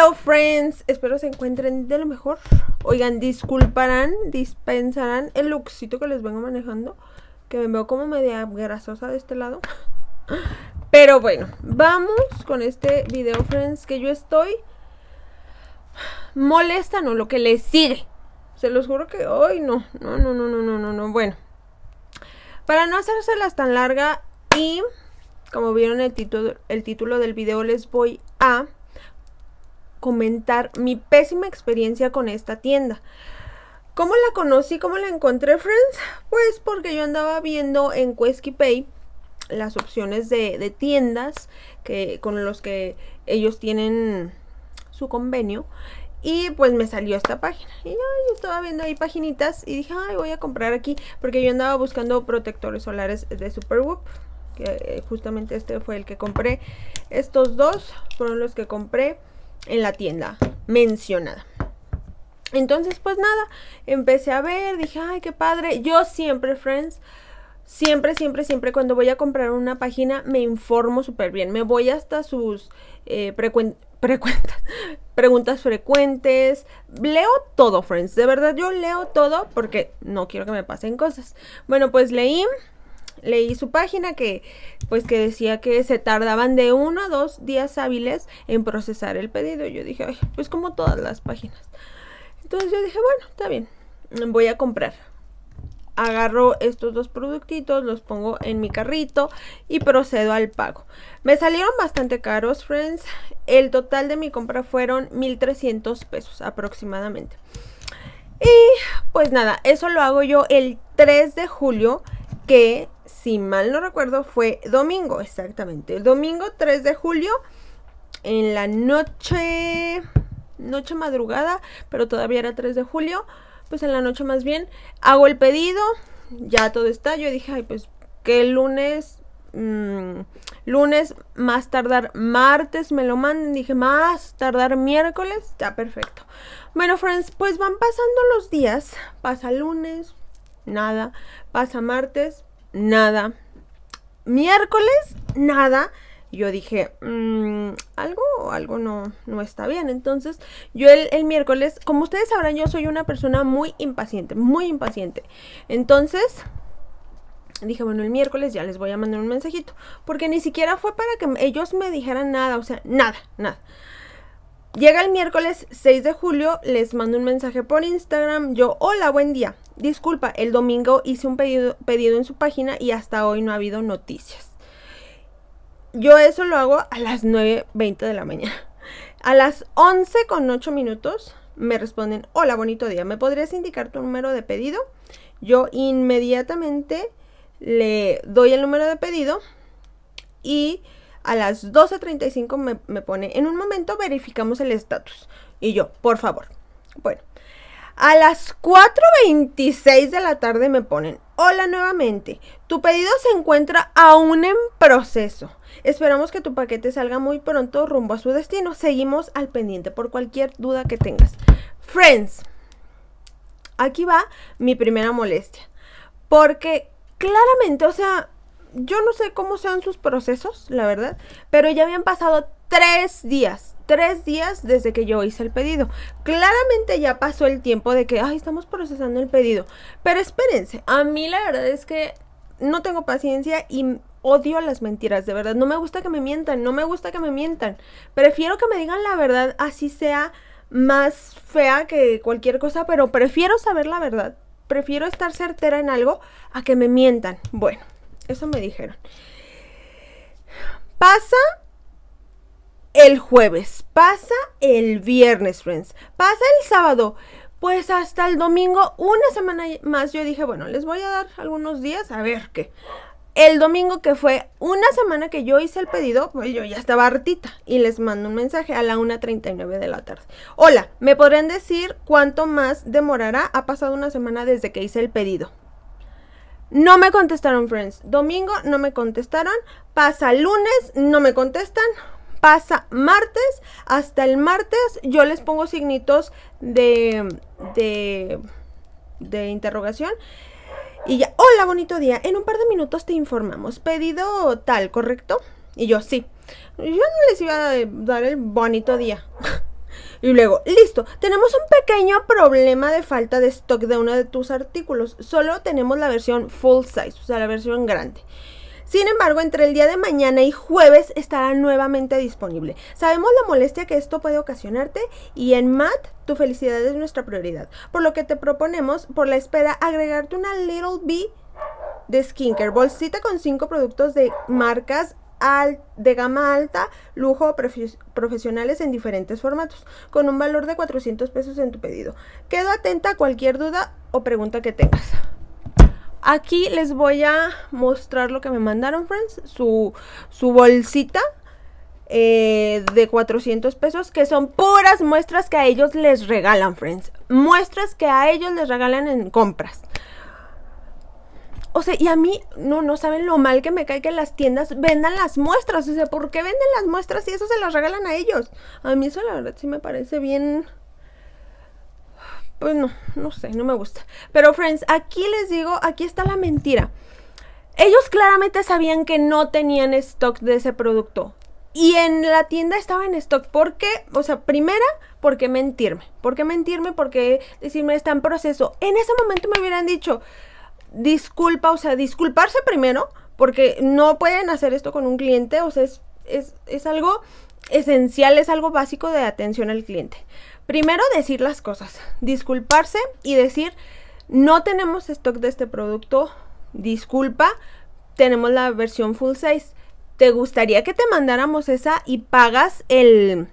Hello friends, espero se encuentren de lo mejor. Oigan, disculparán, dispensarán el luxito que les vengo manejando, que me veo como media grasosa de este lado. Pero bueno, vamos con este video, friends, que yo estoy molesta, no, lo que les sigue. Se los juro que hoy no, no, no, no, no, no, no, no. Bueno, para no hacérselas tan larga y como vieron el el título del video, les voy a comentar mi pésima experiencia con esta tienda. ¿Cómo la conocí? ¿Cómo la encontré, friends? Pues porque yo andaba viendo en Quesky Pay las opciones de, tiendas que, con los que ellos tienen su convenio. Y pues me salió esta página. Y yo, estaba viendo ahí paginitas y dije, ay, voy a comprar aquí. Porque yo andaba buscando protectores solares de Super Whoop Que eh, justamente este fue el que compré. Estos dos fueron los que compré en la tienda mencionada. Entonces, pues nada, empecé a ver, dije, ay, qué padre. Yo siempre, friends, siempre, siempre, siempre cuando voy a comprar una página me informo súper bien. Me voy hasta sus eh, preguntas frecuentes. Leo todo, friends. De verdad, yo leo todo porque no quiero que me pasen cosas. Bueno, pues leí leí su página que pues que decía que se tardaban de uno a dos días hábiles en procesar el pedido. Yo dije, pues como todas las páginas. Entonces yo dije, bueno, está bien, voy a comprar. Agarro estos dos productitos, los pongo en mi carrito y procedo al pago. Me salieron bastante caros, friends. El total de mi compra fueron 1.300 pesos aproximadamente. Y pues nada, eso lo hago yo el 3 de julio que si mal no recuerdo, fue domingo, exactamente. El domingo 3 de julio, en la noche, noche madrugada, pero todavía era 3 de julio, pues en la noche más bien, hago el pedido, ya todo está. Yo dije, ay, pues que el lunes, mm, lunes, más tardar martes me lo manden. Dije, más tardar miércoles, ya perfecto. Bueno, friends, pues van pasando los días, pasa lunes, nada, pasa martes, nada. Miércoles, nada. Yo dije, mm, algo, algo no, no está bien. Entonces, yo el, el miércoles, como ustedes sabrán, yo soy una persona muy impaciente, muy impaciente. Entonces, dije, bueno, el miércoles ya les voy a mandar un mensajito. Porque ni siquiera fue para que ellos me dijeran nada, o sea, nada, nada. Llega el miércoles 6 de julio, les mando un mensaje por Instagram, yo, hola, buen día. Disculpa, el domingo hice un pedido, pedido en su página y hasta hoy no ha habido noticias. Yo eso lo hago a las 9.20 de la mañana. A las 11 con minutos me responden, hola, bonito día, ¿me podrías indicar tu número de pedido? Yo inmediatamente le doy el número de pedido y a las 12.35 me, me pone, en un momento verificamos el estatus. Y yo, por favor. Bueno, a las 4.26 de la tarde me ponen, hola nuevamente, tu pedido se encuentra aún en proceso. Esperamos que tu paquete salga muy pronto rumbo a su destino. Seguimos al pendiente por cualquier duda que tengas. Friends, aquí va mi primera molestia. Porque claramente, o sea, yo no sé cómo sean sus procesos, la verdad, pero ya habían pasado tres días, tres días desde que yo hice el pedido. Claramente ya pasó el tiempo de que, ay, estamos procesando el pedido. Pero espérense, a mí la verdad es que no tengo paciencia y odio las mentiras, de verdad. No me gusta que me mientan, no me gusta que me mientan. Prefiero que me digan la verdad, así sea más fea que cualquier cosa, pero prefiero saber la verdad. Prefiero estar certera en algo a que me mientan. Bueno, eso me dijeron. Pasa el jueves, pasa el viernes, friends, pasa el sábado, pues hasta el domingo, una semana más, yo dije, bueno, les voy a dar algunos días a ver qué. El domingo que fue una semana que yo hice el pedido, pues yo ya estaba hartita y les mando un mensaje a la 1.39 de la tarde. Hola, ¿me podrían decir cuánto más demorará? Ha pasado una semana desde que hice el pedido. No me contestaron, friends. Domingo no me contestaron. Pasa lunes, no me contestan. Pasa martes, hasta el martes yo les pongo signitos de, de, de interrogación. Y ya, hola, bonito día. En un par de minutos te informamos. Pedido tal, ¿correcto? Y yo, sí. Yo no les iba a dar el bonito día. Y luego, listo, tenemos un pequeño problema de falta de stock de uno de tus artículos. Solo tenemos la versión full size, o sea, la versión grande. Sin embargo, entre el día de mañana y jueves estará nuevamente disponible. Sabemos la molestia que esto puede ocasionarte y en MAT tu felicidad es nuestra prioridad. Por lo que te proponemos, por la espera, agregarte una Little B de skincare, bolsita con 5 productos de marcas de gama alta, lujo profesionales en diferentes formatos, con un valor de 400 pesos en tu pedido. Quedo atenta a cualquier duda o pregunta que tengas. Aquí les voy a mostrar lo que me mandaron, friends, su, bolsita eh, de 400 pesos, que son puras muestras que a ellos les regalan, friends. Muestras que a ellos les regalan en compras. O sea, y a mí, no, no saben lo mal que me cae que las tiendas vendan las muestras. O sea, ¿por qué venden las muestras y eso se las regalan a ellos? A mí eso la verdad sí me parece bien... Pues no, no sé, no me gusta. Pero, friends, aquí les digo, aquí está la mentira. Ellos claramente sabían que no tenían stock de ese producto. Y en la tienda estaba en stock. ¿Por qué? O sea, primera, ¿por qué mentirme? ¿Por qué mentirme? ¿Por qué decirme está en proceso? En ese momento me hubieran dicho, disculpa, o sea, disculparse primero, porque no pueden hacer esto con un cliente, o sea, es, algo esencial, es algo básico de atención al cliente. Primero decir las cosas, disculparse y decir, no tenemos stock de este producto, disculpa, tenemos la versión full size. ¿Te gustaría que te mandáramos esa y pagas el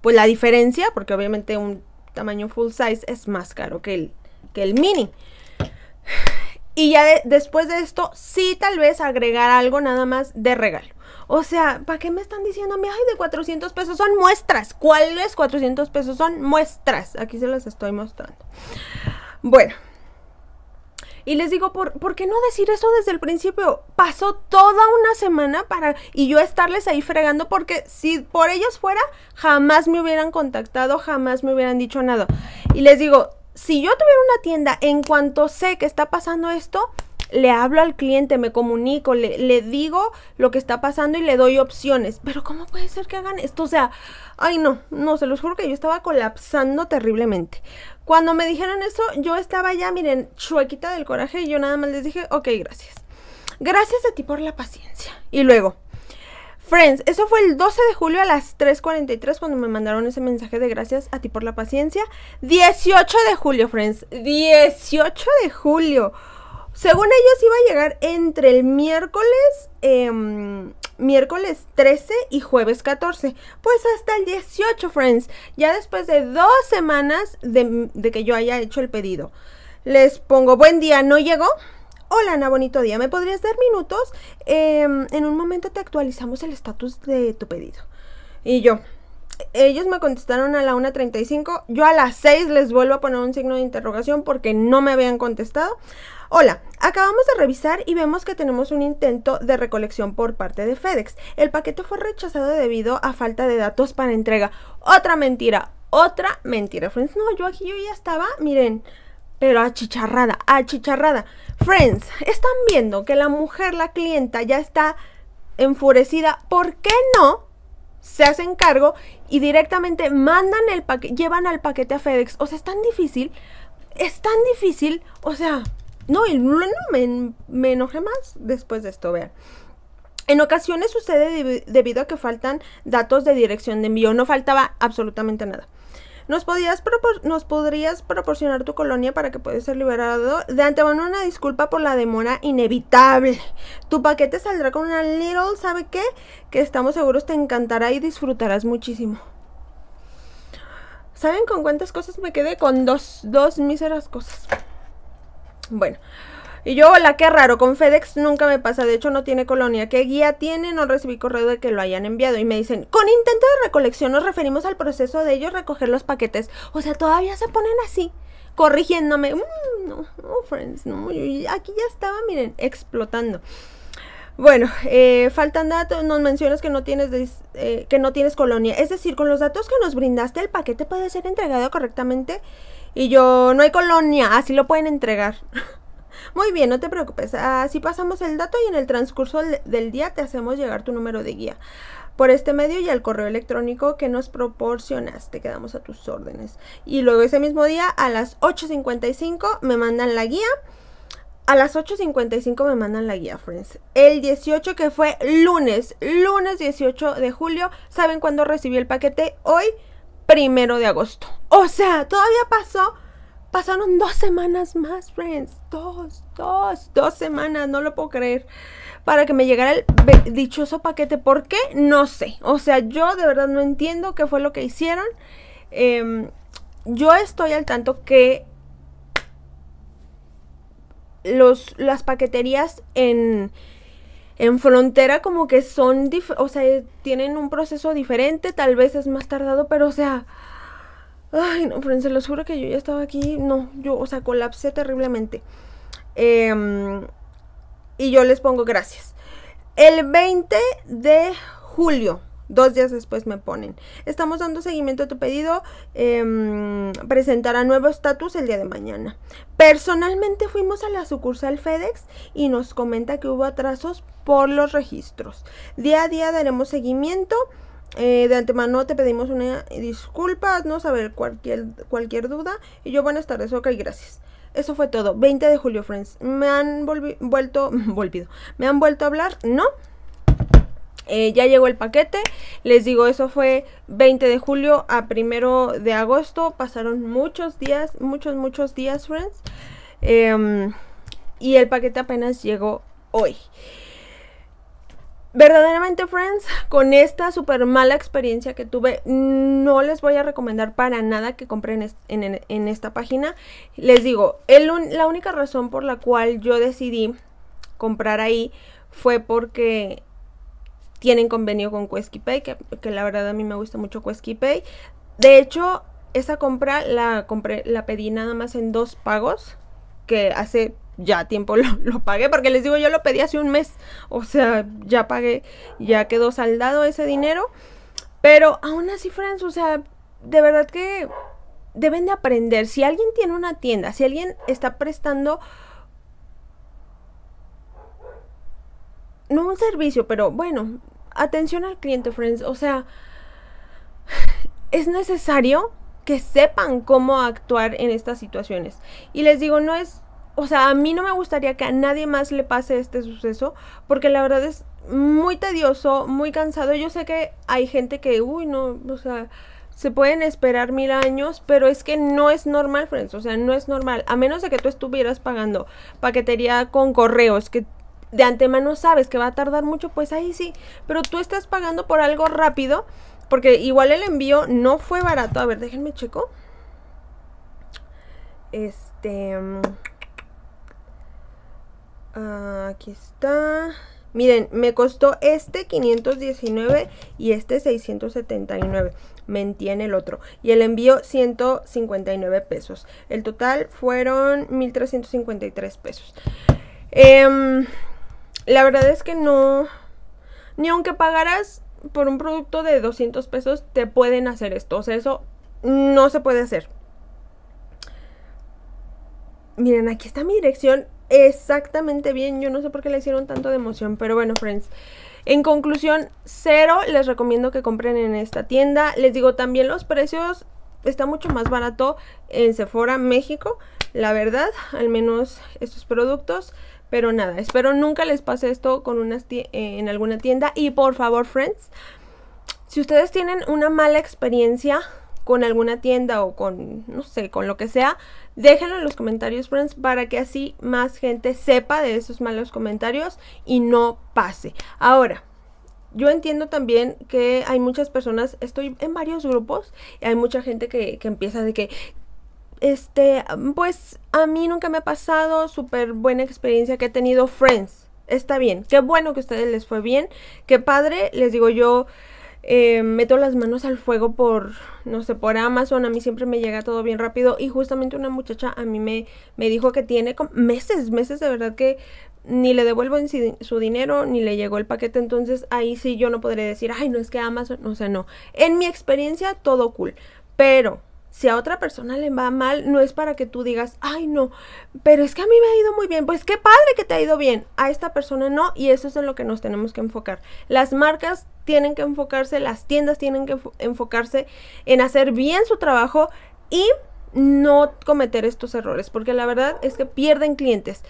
pues la diferencia? Porque obviamente un tamaño full size es más caro que el que el mini. Y ya después de esto, sí tal vez agregar algo nada más de regalo. O sea, ¿para qué me están diciendo a Ay, de 400 pesos son muestras. ¿Cuáles 400 pesos son muestras? Aquí se las estoy mostrando. Bueno. Y les digo, ¿por, ¿por, qué no decir eso desde el principio? Pasó toda una semana para y yo estarles ahí fregando porque si por ellos fuera, jamás me hubieran contactado, jamás me hubieran dicho nada. Y les digo, si yo tuviera una tienda, en cuanto sé que está pasando esto, le hablo al cliente, me comunico, le, le, digo lo que está pasando y le doy opciones. Pero ¿cómo puede ser que hagan esto? O sea, ay no, no, se los juro que yo estaba colapsando terriblemente. Cuando me dijeron eso, yo estaba ya, miren, chuequita del coraje y yo nada más les dije, ok, gracias. Gracias a ti por la paciencia. Y luego, Friends, eso fue el 12 de julio a las 3.43 cuando me mandaron ese mensaje de gracias a ti por la paciencia. 18 de julio, Friends. 18 de julio. Según ellos iba a llegar entre el miércoles, em, miércoles 13 y jueves 14. Pues hasta el 18, Friends. Ya después de dos semanas de que yo haya hecho el pedido. Les pongo buen día, ¿no llegó? Hola Ana, bonito día. ¿Me podrías dar minutos? Em, en un momento te actualizamos el estatus de tu pedido. Y yo, ellos me contestaron a la 1.35. Yo a las 6 les vuelvo a poner un signo de interrogación porque no me habían contestado. Hola, acabamos de revisar y vemos que tenemos un intento de recolección por parte de FedEx. El paquete fue rechazado debido a falta de datos para entrega. Otra mentira, otra mentira, friends. No, yo aquí ya estaba, miren, pero achicharrada, achicharrada. Friends, están viendo que la mujer, la clienta, ya está enfurecida. ¿Por qué no? Se hacen cargo y directamente mandan el paquete, llevan al paquete a FedEx. O sea, es tan difícil, es tan difícil. O sea, no, y no me, enojé más después de esto, vean. En ocasiones sucede debido a que faltan datos de dirección de envío. No faltaba absolutamente nada. Nos, nos podrías proporcionar tu colonia para que puedas ser liberado. De antemano una disculpa por la demora inevitable. Tu paquete saldrá con una little, ¿sabe qué? Que estamos seguros te encantará y disfrutarás muchísimo. ¿Saben con cuántas cosas me quedé? Con dos, dos míseras cosas. Bueno, y yo, hola, qué raro, con FedEx nunca me pasa, de hecho no tiene colonia. ¿Qué guía tiene? No recibí correo de que lo hayan enviado. Y me dicen, con intento de recolección nos referimos al proceso de ellos recoger los paquetes. O sea, todavía se ponen así, corrigiéndome. Mm, no, no, friends, no, aquí ya estaba, miren, explotando. Bueno, eh, faltan datos, nos mencionas que no tienes eh, que no tienes colonia. Es decir, con los datos que nos brindaste, el paquete puede ser entregado correctamente. Y yo, no hay colonia, así lo pueden entregar. Muy bien, no te preocupes. Así ah, pasamos el dato y en el transcurso del día te hacemos llegar tu número de guía por este medio y al correo electrónico que nos proporcionaste. Quedamos a tus órdenes. Y luego ese mismo día a las 8.55 me mandan la guía. A las 8.55 me mandan la guía, friends. El 18 que fue lunes, lunes 18 de julio. ¿Saben cuándo recibí el paquete? Hoy, primero de agosto. O sea, todavía pasó Pasaron dos semanas más, friends. Dos, dos, dos semanas, no lo puedo creer. Para que me llegara el dichoso paquete. ¿Por qué? No sé. O sea, yo de verdad no entiendo qué fue lo que hicieron. Em, yo estoy al tanto que los, las paqueterías en, en frontera como que son, o sea, tienen un proceso diferente, tal vez es más tardado, pero o sea, Ay, no, pero se los juro que yo ya estaba aquí. No, yo, o sea, colapsé terriblemente. Em, y yo les pongo gracias. El 20 de julio. Dos días después me ponen. Estamos dando seguimiento a tu pedido. Em, presentará nuevo estatus el día de mañana. Personalmente fuimos a la sucursal FedEx y nos comenta que hubo atrasos por los registros. Día a día daremos seguimiento. Eh, de antemano te pedimos una disculpa, no saber cualquier, cualquier duda. Y yo, buenas tardes, ok, gracias. Eso fue todo. 20 de julio, friends. Me han vuelto. Me han vuelto a hablar. No. Eh, ya llegó el paquete. Les digo, eso fue 20 de julio a primero de agosto. Pasaron muchos días, muchos, muchos días, friends. Em, y el paquete apenas llegó hoy. Verdaderamente, friends, con esta súper mala experiencia que tuve, no les voy a recomendar para nada que compren en, esta página. Les digo, el, la única razón por la cual yo decidí comprar ahí fue porque tienen convenio con Queskipay, que, que la verdad a mí me gusta mucho pay De hecho, esa compra la compré, la pedí nada más en dos pagos, que hace ya tiempo lo, lo, pagué, porque les digo, yo lo pedí hace un mes, o sea, ya pagué, ya quedó saldado ese dinero, pero aún así, friends, o sea, de verdad que deben de aprender, si alguien tiene una tienda, si alguien está prestando... No un servicio, pero bueno, atención al cliente, friends. O sea, es necesario que sepan cómo actuar en estas situaciones. Y les digo, no es o sea, a mí no me gustaría que a nadie más le pase este suceso, porque la verdad es muy tedioso, muy cansado. Yo sé que hay gente que, uy, no, o sea, se pueden esperar mil años, pero es que no es normal, friends, o sea, no es normal. A menos de que tú estuvieras pagando paquetería con correos, que de antemano sabes que va a tardar mucho, pues ahí sí, pero tú estás pagando por algo rápido, porque igual el envío no fue barato. A ver, déjenme checo. Este... Mm, Ah, aquí está. Miren, me costó este 519 y este 679. Mentí el otro. Y el envío 159 pesos. El total fueron 1353 pesos. Em, la verdad es que no. Ni aunque pagaras por un producto de 200 pesos, te pueden hacer esto. O sea, eso no se puede hacer. Miren, aquí está mi dirección exactamente bien. Yo no sé por qué le hicieron tanto de emoción, pero bueno, friends. En conclusión, cero les recomiendo que compren en esta tienda. Les digo también los precios está mucho más barato en Sephora México, la verdad, al menos estos productos. Pero nada, espero nunca les pase esto con eh, en alguna tienda. Y por favor, friends, si ustedes tienen una mala experiencia con alguna tienda o con, no sé, con lo que sea, déjenlo en los comentarios, friends, para que así más gente sepa de esos malos comentarios y no pase. Ahora, yo entiendo también que hay muchas personas, estoy en varios grupos y hay mucha gente que, empieza de que, este, pues a mí nunca me ha pasado, súper buena experiencia que he tenido, friends. Está bien, qué bueno que a ustedes les fue bien, qué padre, les digo yo, eh, meto las manos al fuego por, no sé, por Amazon, a mí siempre me llega todo bien rápido y justamente una muchacha a mí me, me dijo que tiene meses, meses de verdad que ni le devuelvo en su dinero, ni le llegó el paquete, entonces ahí sí yo no podré decir, ay, no es que Amazon, o sea, no. En mi experiencia todo cool, pero si a otra persona le va mal, no es para que tú digas, ay no, pero es que a mí me ha ido muy bien. Pues qué padre que te ha ido bien. A esta persona no, y eso es en lo que nos tenemos que enfocar. Las marcas tienen que enfocarse, las tiendas tienen que enfocarse en hacer bien su trabajo y no cometer estos errores, porque la verdad es que pierden clientes.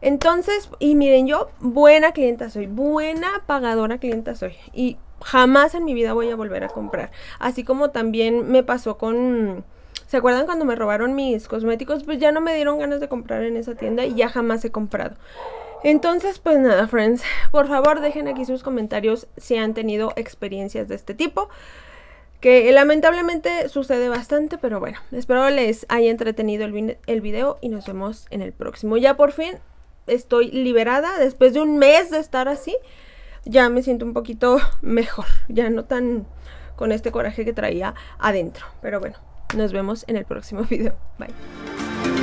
Entonces, y miren, yo buena clienta soy, buena pagadora clienta soy. Y jamás en mi vida voy a volver a comprar. Así como también me pasó con... ¿Se acuerdan cuando me robaron mis cosméticos? Pues ya no me dieron ganas de comprar en esa tienda y ya jamás he comprado. Entonces, pues nada, friends, por favor dejen aquí sus comentarios si han tenido experiencias de este tipo. Que lamentablemente sucede bastante, pero bueno, espero les haya entretenido el, video y nos vemos en el próximo. Ya por fin estoy liberada después de un mes de estar así ya me siento un poquito mejor, ya no tan con este coraje que traía adentro. Pero bueno, nos vemos en el próximo video. Bye.